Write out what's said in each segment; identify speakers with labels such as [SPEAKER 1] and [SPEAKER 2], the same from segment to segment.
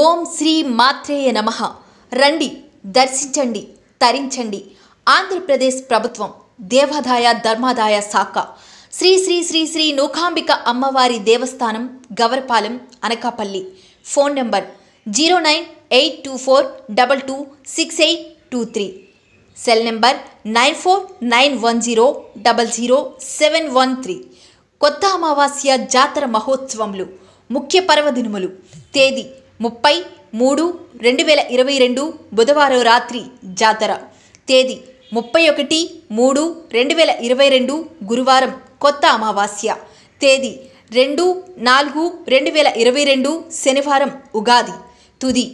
[SPEAKER 1] ఓం శ్రీ మాత్రేయ నమ రండి దర్శించండి తరించండి ఆంధ్రప్రదేశ్ ప్రభుత్వం దేవాదాయ ధర్మాదాయ శాఖ శ్రీ శ్రీ శ్రీ శ్రీ నూకాంబిక అమ్మవారి దేవస్థానం Gavarapalem Anakapalli phone number zero nine eight two four double two six eight two three cell number nine four nine one zero double zero seven one three కొత్త అమావాస్య జాతర మహోత్సవములు ముఖ్య పర్వదినములు తేదీ ముప్పై మూడు రెండు వేల ఇరవై రెండు బుధవారం రాత్రి జాతర తేదీ ముప్పై ఒకటి మూడు రెండు వేల ఇరవై రెండు గురువారం కొత్త అమావాస్య తేదీ రెండు నాలుగు రెండు వేల ఇరవై రెండు శనివారం ఉగాది తుది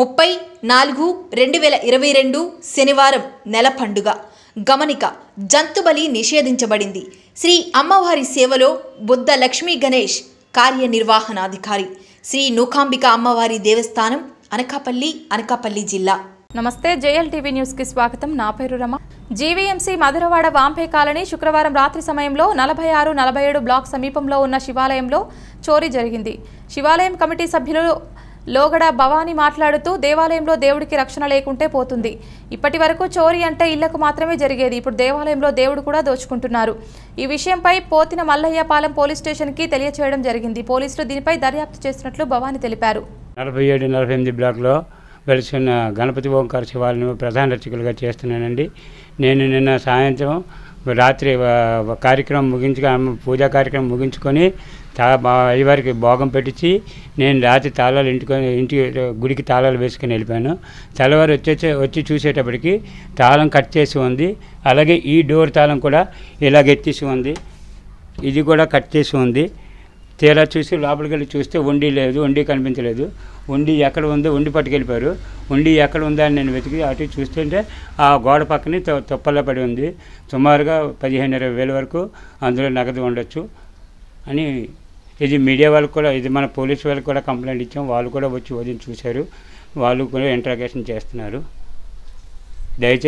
[SPEAKER 1] ముప్పై నాలుగు రెండు వేల ఇరవై రెండు శనివారం నెల పండుగ గమనిక జంతుబలి నిషేధించబడింది శ్రీ అమ్మవారి సేవలో బుద్ధ లక్ష్మీ గణేష్ కార్యనిర్వహణాధికారి శ్రీ నూకాంబిక అమ్మవారి
[SPEAKER 2] దేవస్థానం అనకాపల్లి అనకాపల్లి జిల్లా నమస్తే జేఎల్టీవీ న్యూస్కి స్వాగతం నా పేరు రమ జీవీఎంసీ మధురవాడ వాంపే కాలనీ శుక్రవారం రాత్రి సమయంలో నలభై ఆరు నలభై ఏడు బ్లాక్ సమీపంలో ఉన్న శివాలయంలో చోరీ జరిగింది శివాలయం కమిటీ సభ్యులు లోగడ భవానీ మాట్లాడుతూ దేవాలయంలో దేవుడికి రక్షణ లేకుంటే పోతుంది ఇప్పటి వరకు చోరీ అంటే ఇళ్లకు మాత్రమే జరిగేది ఇప్పుడు దేవాలయంలో దేవుడు కూడా దోచుకుంటున్నారు ఈ విషయంపై పోతిన మల్లయ్యపాలెం పోలీస్ స్టేషన్కి తెలియచేయడం జరిగింది పోలీసులు దీనిపై దర్యాప్తు చేస్తున్నట్లు భవానీ తెలిపారు
[SPEAKER 3] నలభై ఏడు నలభై ఎనిమిది బ్లాక్లో వెలిసిన గణపతి ఓంకార్ శివాలను ప్రధాన రచకులుగా చేస్తున్నానండి నేను నిన్న సాయంత్రం రాత్రి కార్యక్రమం ముగించుకొని పూజా కార్యక్రమం ముగించుకొని తా అయ్యవారికి భోగం పెట్టించి నేను రాత్రి తాళాలు ఇంటికి ఇంటికి గుడికి తాళాలు వేసుకొని వెళ్ళిపోయాను తెల్లవారు వచ్చే వచ్చి చూసేటప్పటికి తాళం కట్ చేసి ఉంది అలాగే ఈ డోర్ తాళం కూడా ఇలాగ ఎత్తేసి ఉంది ఇది కూడా కట్ చేసి ఉంది తీరా చూసి లోపలికి వెళ్ళి చూస్తే వండి లేదు వండి కనిపించలేదు వండి ఎక్కడ ఉందో వండి పట్టుకెళ్ళిపోయారు వండి ఎక్కడ ఉందా అని నేను వెతికి అటు చూస్తుంటే ఆ గోడ పక్కనే తొప్పల్లో పడి ఉంది సుమారుగా పదిహేను ఇరవై వేల వరకు అందులో నగదు ఉండొచ్చు అని ఇది మీడియా వాళ్ళకి కూడా ఇది మన పోలీసు వాళ్ళకి కూడా కంప్లైంట్ ఇచ్చాం వాళ్ళు కూడా వచ్చి వదిలి చూశారు వాళ్ళు కూడా ఇంట్రాగేషన్ చేస్తున్నారు దయచేసి